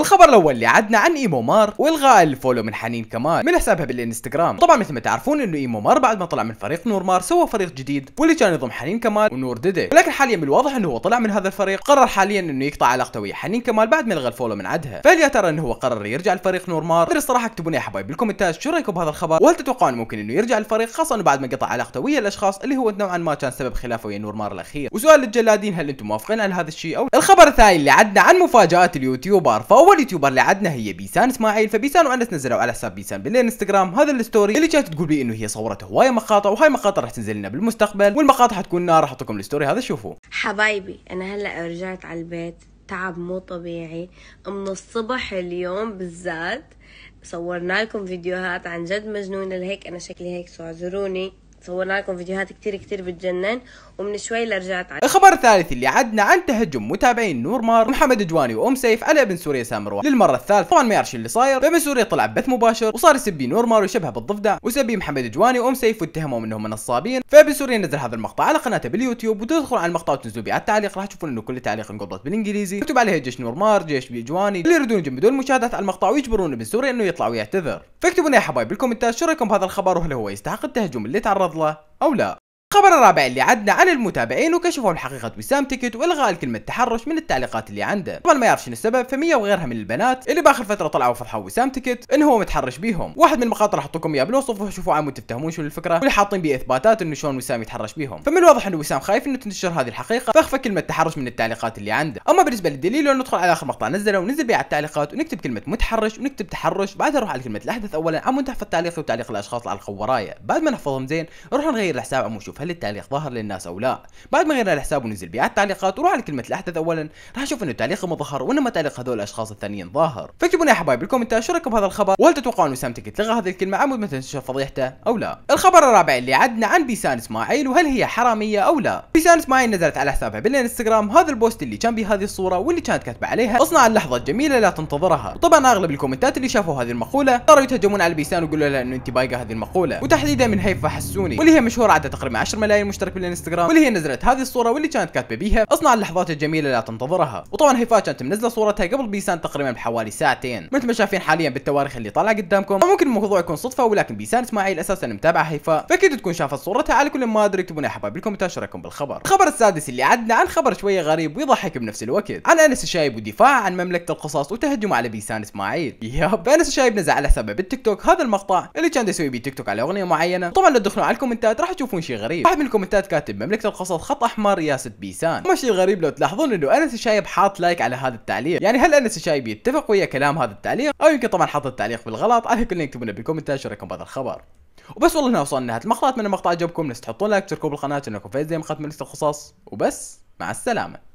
الخبر الاول اللي عدنا عن ايمو مار والغاء الفولو من حنين كمال من حسابها بالانستغرام طبعا مثل ما تعرفون انه ايمو مار بعد ما طلع من فريق نور مار سوى فريق جديد واللي كان يضم حنين كمال ونور ديدي ولكن حاليا من الواضح انه هو طلع من هذا الفريق قرر حاليا انه يقطع علاقته ويا حنين كمال بعد ما الغى الفولو من عدها فهل يا ترى انه هو قرر يرجع لفريق نور مار ادري الصراحه اكتبوا لي يا حبايب بالكومنتات شو رايكم بهذا الخبر وهل تتوقعون ممكن انه يرجع الفريق خاصه انه بعد ما قطع علاقته ويا الاشخاص اللي هو نوعا ما كان سبب خلافه ويا نور مار الاخير وسؤال للجلادين هل انتم موافقين على هذا الشيء او الخبر الثاني اللي عدنا عن مفاجات اليوتيوبر فهو اول يوتيوبر اللي عدنا هي بيسان اسماعيل فبيسان وانس نزلوا على حساب بيسان بالانستغرام هذا الستوري اللي كانت تقول لي انه هي صورت هوايه مقاطع وهاي مقاطع راح تنزل لنا بالمستقبل والمقاطع حتكون نار راح احطكم الستوري هذا شوفوه حبايبي انا هلا رجعت على البيت تعب مو طبيعي من الصبح اليوم بالذات صورنا لكم فيديوهات عن جد مجنونه لهيك انا شكلي هيك سو اعذروني صورنا لكم فيديوهات كتير كتير بتجنن ومن شوي لرجعت على الخبر الثالث اللي عدنا عن تهجم متابعين نور مار ومحمد جواني وام سيف على ابن سوريا سامرو للمره الثالثه طبعا ما يعرف اللي صاير ابن سوريا طلع بث مباشر وصار يسبي نور مار ويشبهه بالضفدع وسبي محمد جواني وام سيف واتهمهم انهم نصابين فابن سوريا نزل هذا المقطع على قناته باليوتيوب وتدخل على المقطع وتنزلوا به على التعليق راح تشوفون انه كل تعليق انقضت بالانجليزي مكتوب عليه جيش نور مار جيش بيجواني اللي يريدون يجمدون المشاهدات على المقطع ويجبرون ابن سوريا انه يطلع ويعتذر فاكتبوا لنا يا حبايب بالكومنتات شو رايكم بهذا الخبر وهل هو يستحق التهجم اللي تعرض له او لا خبر الرابع اللي عدنا عن المتابعين وكشفوا حقيقة وسام تيكت والغاء الكلمة تحرش من التعليقات اللي عنده، قبل ما يعرف شنو السبب فمية وغيرها من البنات اللي باخر فترة طلعوا فضحوا وسام تيكت انه هو متحرش بيهم، واحد من المقاطع راح احطكم اياه بالوصف وشوفوا عمود تفتهمون شنو الفكرة واللي حاطين بيه اثباتات انه شلون وسام يتحرش بيهم، فمن الواضح انه وسام خايف انه تنتشر هذه الحقيقة فاخفى كلمة تحرش من التعليقات اللي عنده، اما بالنسبة للدليل لو ندخل على اخر مقطع نزله وننزل بيه على التعليقات ونكتب كلمة متحرش ونكتب تحرش بعدها نروح على كلمة الاحدث اولا عم تحفظ تعليقي وتعليق الاشخاص على الخوراية، بعد ما نحفظهم زين نروح نغير الحساب عم هل التعليق ظهر للناس او لا بعد ما غيرنا الحساب ونزل بيع التعليقات وروح على كلمه الاحدث اولا راح اشوف انه ما ظهر وانما تعليق هذول الاشخاص الثانيين ظاهر فاكتبوا يا حبايبي بالكومنتات شو رايكم بهذا الخبر وهل تتوقعون وسامتك تلغى هذه الكلمه عمود مثلا تنشر فضيحته او لا الخبر الرابع اللي عدنا عن بيسان اسماعيل وهل هي حراميه او لا بيسان اسماعيل نزلت على حسابها بالانستغرام هذا البوست اللي كان بهذه الصوره واللي كانت كاتبه عليها اصنع اللحظه الجميله لا تنتظرها طبعا اغلب الكومنتات اللي شافوا هذه المقوله صاروا يتهجمون على بيسان ويقولوا لها انه انت بايقه هذه المقوله وتحديدا من هيفا حسوني واللي هي مشهوره عادة تقريبا 10 ملايين مشترك بالانستغرام واللي هي نزلت هذه الصوره واللي كانت كاتبه بيها اصنع اللحظات الجميله لا تنتظرها وطبعا هيفاء كانت منزله صورتها قبل بيسان تقريبا بحوالي ساعتين مثل ما شايفين حاليا بالتواريخ اللي طالعه قدامكم فممكن الموضوع يكون صدفه ولكن بيسان اسماعيل اساسا متابع هيفاء فاكيد تكون شافت صورتها على كل ما ادري اكتبوا لنا حبايب الكومنتات شارككم بالخبر الخبر السادس اللي عدنا عن خبر شويه غريب ويضحك بنفس الوقت عن انس الشايب ودفاع عن مملكه القصص وتهجم على بيسان اسماعيل ياب انس الشايب نزل على حسابه بالتيك توك هذا المقطع اللي كان يسوي بيه تيك توك على اغنيه معينه طبعا لو تدخلوا على الكومنتات راح تشوفون شيء غريب غريب واحد من الكومنتات كاتب مملكه القصص خط احمر يا ست بيسان وما شيء غريب لو تلاحظون انه انس الشايب حاط لايك على هذا التعليق يعني هل انس الشايب يتفق ويا كلام هذا التعليق او يمكن طبعا حط التعليق بالغلط على كل يكتبوا لنا بالكومنتات شو رايكم بهذا الخبر وبس والله هنا وصلنا نهايه المقطع اتمنى المقطع عجبكم لا تحطون لايك تشتركوا بالقناه لانكم فايزين من قناه مملكه القصص وبس مع السلامه